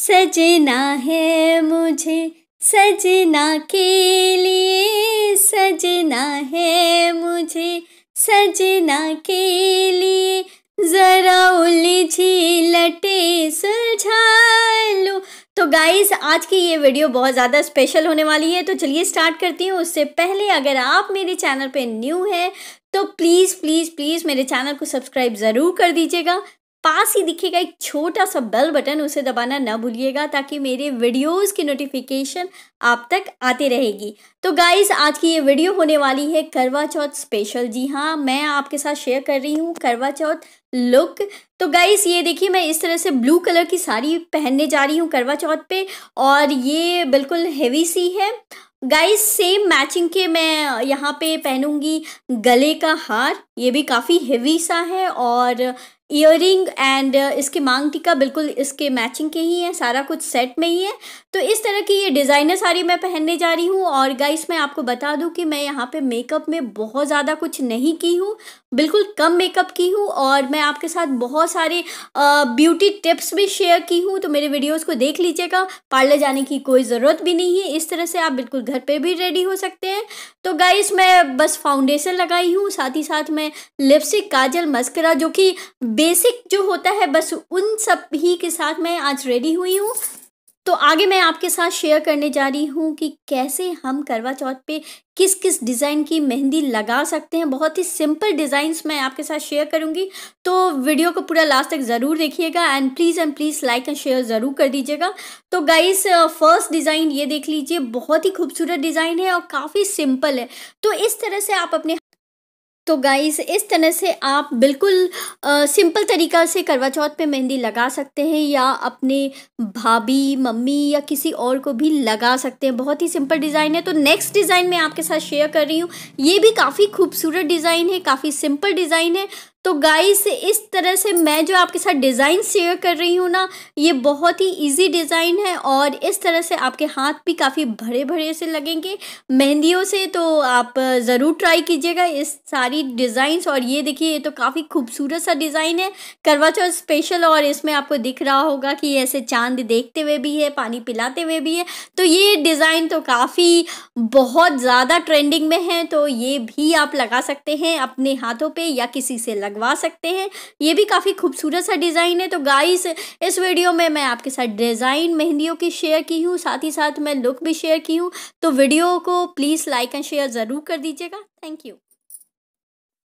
सजना है मुझे सजना के लिए सजना है मुझे सजना के लिए ज़रा उलझी लटे सुलझा लो तो गाइस आज की ये वीडियो बहुत ज़्यादा स्पेशल होने वाली है तो चलिए स्टार्ट करती हूँ उससे पहले अगर आप मेरे चैनल पे न्यू हैं तो प्लीज़ प्लीज़ प्लीज़ मेरे चैनल को सब्सक्राइब ज़रूर कर दीजिएगा पास ही दिखेगा एक छोटा सा बेल बटन उसे दबाना ना भूलिएगा ताकि मेरे वीडियोस की नोटिफिकेशन आप तक आते रहेगी तो गाइस आज की ये वीडियो होने वाली है करवा चौथ स्पेशल जी हाँ मैं आपके साथ शेयर कर रही हूँ करवा चौथ लुक तो गाइस ये देखिए मैं इस तरह से ब्लू कलर की साड़ी पहनने जा रही हूँ करवा चौथ पे और ये बिल्कुल हैवी सी है गाइस सेम मैचिंग के मैं यहाँ पे पहनूंगी गले का हार ये भी काफ़ी हेवी सा है और ईयरिंग एंड uh, इसके मांग टीका बिल्कुल इसके मैचिंग के ही है सारा कुछ सेट में ही है तो इस तरह की ये डिज़ाइनर साड़ी मैं पहनने जा रही हूँ और गाइस मैं आपको बता दूँ कि मैं यहाँ पे मेकअप में बहुत ज़्यादा कुछ नहीं की हूँ बिल्कुल कम मेकअप की हूँ और मैं आपके साथ बहुत सारे ब्यूटी टिप्स भी शेयर की हूँ तो मेरे वीडियोज़ को देख लीजिएगा पार्लर जाने की कोई ज़रूरत भी नहीं है इस तरह से आप बिल्कुल घर पर भी रेडी हो सकते हैं तो गाइस मैं बस फाउंडेशन लगाई हूँ साथ ही साथ मैं लिपस्टिक काजल मस्करा जो कि बेसिक जो होता है बस उन सब ही के साथ मैं आज रेडी हुई हूँ तो आगे मैं आपके साथ शेयर करने जा रही हूँ कि कैसे हम करवा चौथ पे किस किस डिज़ाइन की मेहंदी लगा सकते हैं बहुत ही सिंपल डिज़ाइंस मैं आपके साथ शेयर करूँगी तो वीडियो को पूरा लास्ट तक ज़रूर देखिएगा and please and please like and share ज़रूर कर दीजिएगा तो गाइस फर्स्ट डिज़ाइन ये देख लीजिए बहुत ही खूबसूरत डिज़ाइन है और काफ़ी सिंपल है तो इस तरह से आप अपने तो गाइस इस तरह से आप बिल्कुल आ, सिंपल तरीका से करवा चौथ पे मेहंदी लगा सकते हैं या अपने भाभी मम्मी या किसी और को भी लगा सकते हैं बहुत ही सिंपल डिज़ाइन है तो नेक्स्ट डिज़ाइन मैं आपके साथ शेयर कर रही हूँ ये भी काफ़ी खूबसूरत डिज़ाइन है काफ़ी सिंपल डिज़ाइन है तो गाइस इस तरह से मैं जो आपके साथ डिज़ाइन शेयर कर रही हूँ ना ये बहुत ही इजी डिज़ाइन है और इस तरह से आपके हाथ भी काफ़ी भरे भरे से लगेंगे मेहंदियों से तो आप ज़रूर ट्राई कीजिएगा इस सारी डिज़ाइंस और ये देखिए ये तो काफ़ी खूबसूरत सा डिज़ाइन है करवा चौथ स्पेशल और इसमें आपको दिख रहा होगा कि ऐसे चांद देखते हुए भी है पानी पिलाते हुए भी है तो ये डिज़ाइन तो काफ़ी बहुत ज़्यादा ट्रेंडिंग में है तो ये भी आप लगा सकते हैं अपने हाथों पर या किसी से लगा लगवा सकते हैं ये भी काफ़ी खूबसूरत सा डिज़ाइन है तो गाइस इस वीडियो में मैं आपके साथ डिज़ाइन मेहंदियों की शेयर की हूँ साथ ही साथ मैं लुक भी शेयर की हूँ तो वीडियो को प्लीज़ लाइक एंड शेयर ज़रूर कर दीजिएगा थैंक यू